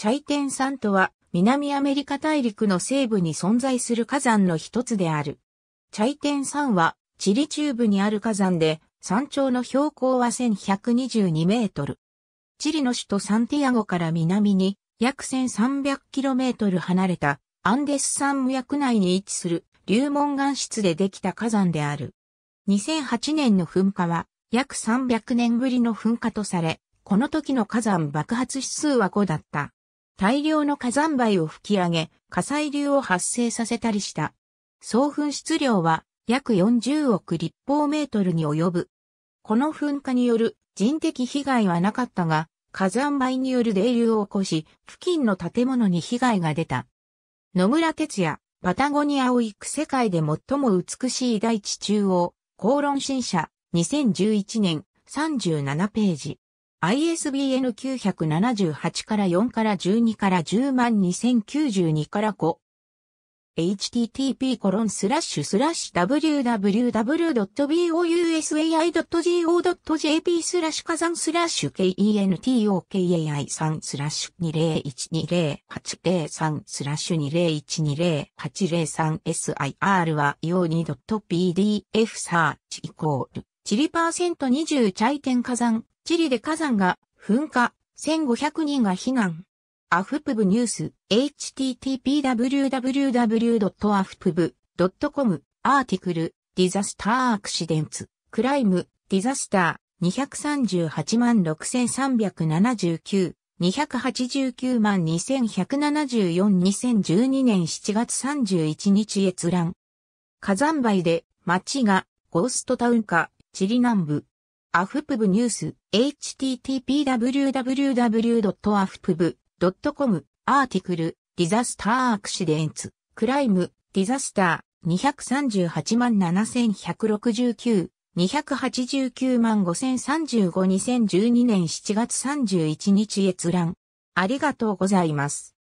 チャイテン山とは、南アメリカ大陸の西部に存在する火山の一つである。チャイテン山は、チリ中部にある火山で、山頂の標高は1122メートル。チリの首都サンティアゴから南に、約1 3 0 0トル離れた、アンデス山脈内に位置する、流門岩質でできた火山である。2008年の噴火は、約300年ぶりの噴火とされ、この時の火山爆発指数は5だった。大量の火山灰を吹き上げ、火砕流を発生させたりした。総噴出量は約40億立方メートルに及ぶ。この噴火による人的被害はなかったが、火山灰による泥流を起こし、付近の建物に被害が出た。野村哲也、パタゴニアを行く世界で最も美しい大地中央、公論新社、2011年37ページ。ISBN 978から4から12から10万2092から5。http コロンスラッシュスラッシュ www.bousai.go.jp スラッシュ火山スラッシュ kentokai3 スラッシュ20120803スラッシュ20120803 sir は io2.pdf サーチイコールチリパーセント20チャイテン火山チリで火山が噴火、1500人が避難。アフプブニュース、http://www.afpub.com、アーティクル、ディザスターアクシデンツ、クライム、ディザスター、2386379、289万2174-2012年7月31日閲覧。火山灰で街がゴーストタウン化、チリ南部、アフプブニュース、http://www.afpub.com、アーティクル、ディザスターアクシデンツ、クライム、ディザスター、238万7169、289万5035、2012年7月31日閲覧。ありがとうございます。